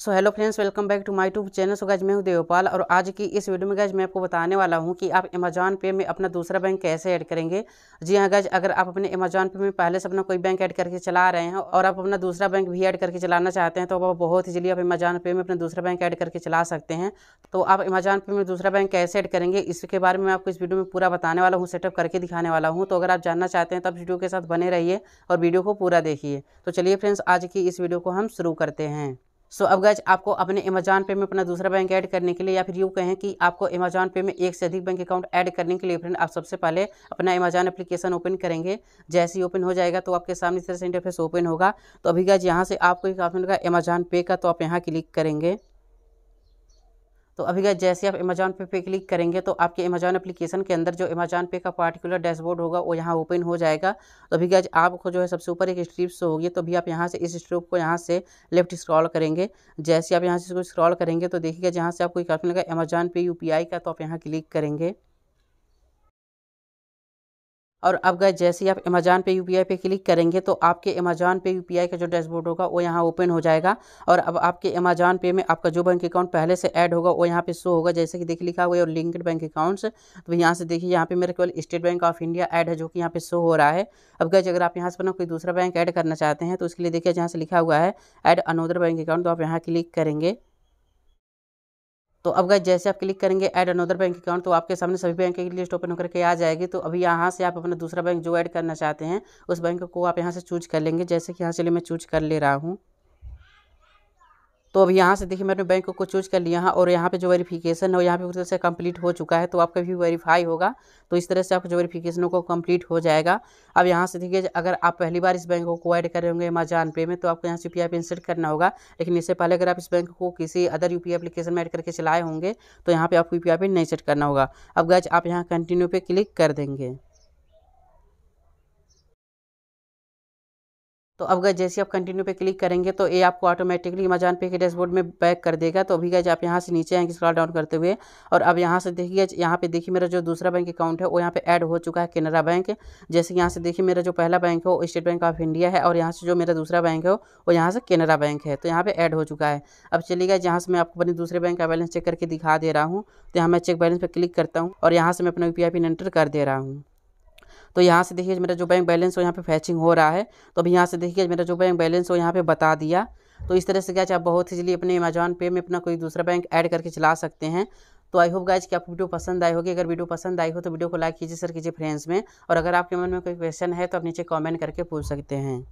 so hello friends welcome back to my tube channel so guys मैं हूँ देवपाल और आज की इस वीडियो में गज मैं आपको बताने वाला हूँ कि आप अमेजॉन पे में अपना दूसरा बैंक कैसे ऐड करेंगे जी हाँ गज अगर आप अपने अमेजॉन पे में पहले से अपना कोई बैंक ऐड करके चला रहे हैं और आप अपना दूसरा बैंक भी ऐड करके चलाना चाहते हैं तो आप बहुत ईजिली आप अमेजॉन पे में अपना दूसरा बैंक ऐड करके चला सकते हैं तो आप अमेजॉन पे में दूसरा बैंक कैसे ऐड करेंगे इसके बारे में आपको इस वीडियो में पूरा बताने वाला हूँ सेटअप करके दिखाने वाला हूँ तो अगर आप जानना चाहते हैं तो आप वीडियो के साथ बने रहिए और वीडियो को पूरा देखिए तो चलिए फ्रेंड्स आज की इस वीडियो को हम शुरू करते हैं सो अब गैज आपको अपने अमेजॉन पे में अपना दूसरा बैंक ऐड करने के लिए या फिर यूँ कहें कि आपको अमेजॉन पे में एक से अधिक बैंक अकाउंट ऐड करने के लिए फ्रेंड आप सबसे पहले अपना अमेजॉन एप्लीकेशन ओपन करेंगे जैसे ही ओपन हो जाएगा तो आपके सामने तरह से इंटरफेस ओपन होगा तो अभी गैज यहाँ से आपको एक ऑप्शन होगा अमेजॉन पे का तो आप यहाँ क्लिक करेंगे तो अभी गए जैसे आप अमेजॉन पे पे क्लिक करेंगे तो आपके अमेजॉन एप्लीकेशन के अंदर जो अमेजॉन पे का पार्टिकुलर डैशबोर्ड होगा वो यहाँ ओपन हो जाएगा तो अभी गए आपको जो है सबसे ऊपर एक स्ट्रिप शो होगी तो अभी आप यहाँ से इस स्ट्रिप को यहाँ से लेफ्ट स्क्रॉल करेंगे जैसे आप यहाँ से इसको स्क्रॉल करेंगे तो देखिएगा जहाँ से आपको एक ऑप्शन लगा अमेजॉन पे यू का तो आप यहाँ क्लिक करेंगे और अब गए जैसे ही आप अमेज़ान पे यूपीआई पे क्लिक करेंगे तो आपके अमेज़ान पे यूपीआई का जो डैशबोर्ड होगा वो यहाँ ओपन हो जाएगा और अब आपके अमेज़ान पे में आपका जो बैंक अकाउंट पहले से ऐड होगा वो यहाँ पे शो होगा जैसे कि देखिए लिखा हुआ है और लिंक्ड बैंक अकाउंट्स तो यहाँ से देखिए यहाँ पे मेरा केवल State Bank of India add है जो कि यहाँ पे शो हो रहा है अब गए अगर आप यहाँ से बना कोई दूसरा बैंक ऐड करना चाहते हैं तो उसके लिए देखिए जहाँ से लिखा हुआ है एड अनोदर बैंक अकाउंट तो आप यहाँ क्लिक करेंगे तो अब गए जैसे आप क्लिक करेंगे ऐड अनोदर बैंक अकाउंट तो आपके सामने सभी बैंक की लिस्ट ओपन होकर के आ जाएगी तो अभी यहाँ से आप अपना दूसरा बैंक जो ऐड करना चाहते हैं उस बैंक को आप यहाँ से चूज कर लेंगे जैसे कि यहाँ चलिए मैं चूज कर ले रहा हूँ तो अब यहाँ से देखिए मैंने बैंक को चूज कर लिया है हाँ, और यहाँ पे जो वेरिफिकेशन है यहाँ पे पूरी तरह से कंप्लीट हो चुका है तो आपका भी वेरीफाई होगा तो इस तरह से आपका जो वेरिफिकेशन को कंप्लीट हो जाएगा अब यहाँ से देखिए अगर आप पहली बार इस बैंक को ऐड कर रहे होंगे अमेजान पे में तो आपको यहाँ से यू पी इंसर्ट करना होगा लेकिन इससे पहले अगर आप इस बैंक को किसी अदर यू एप्लीकेशन में एड करके चलाए होंगे तो यहाँ पर आपको यू पी नहीं सेट करना होगा अब गैज आप यहाँ कंटिन्यू पे क्लिक कर देंगे तो अब गए जैसे आप कंटिन्यू पे क्लिक करेंगे तो ये आपको ऑटोमेटिकली अमेजान पे के डैशबोर्ड में बैक कर देगा तो अभी गए आप यहाँ से नीचे आएंगे स्क्रॉल डाउन करते हुए और अब यहाँ से देखिए यहाँ पे देखिए मेरा जो दूसरा बैंक अकाउंट है वो यहाँ पे ऐड हो चुका है केनरा बैंक जैसे यहाँ से देखिए मेरा जो पहला बैंक है वो स्टेट बैंक ऑफ इंडिया है और यहाँ से जो मेरा दूसरा बैंक है वो यहाँ से केनरा बैंक है तो यहाँ पर ऐड हो चुका है अब गए जहाँ से मैं आपको अपने दूसरे बैंक का बैलेंस चेक करके दिखा दे रहा हूँ तो यहाँ मैं चेक बैलेंस पर क्लिक करता हूँ और यहाँ से मैं अपना यू पी पिन एंटर कर दे रहा हूँ तो यहाँ से देखिए मेरा जो बैंक बैलेंस हो यहाँ पे फैचिंग हो रहा है तो अभी यहाँ से देखिए मेरा जो बैंक बैलेंस हो यहाँ पे बता दिया तो इस तरह से क्या आप बहुत इजीली अपने अमेजॉन पे में अपना कोई दूसरा बैंक ऐड करके चला सकते हैं तो आई होप गाइज कि आपको वीडियो पसंद आई होगी अगर वीडियो पसंद आई हो तो वीडियो को लाइक कीजिए सर कीजिए फ्रेंड्स में और अगर आपके मन में कोई क्वेश्चन है तो आप नीचे कॉमेंट करके पूछ सकते हैं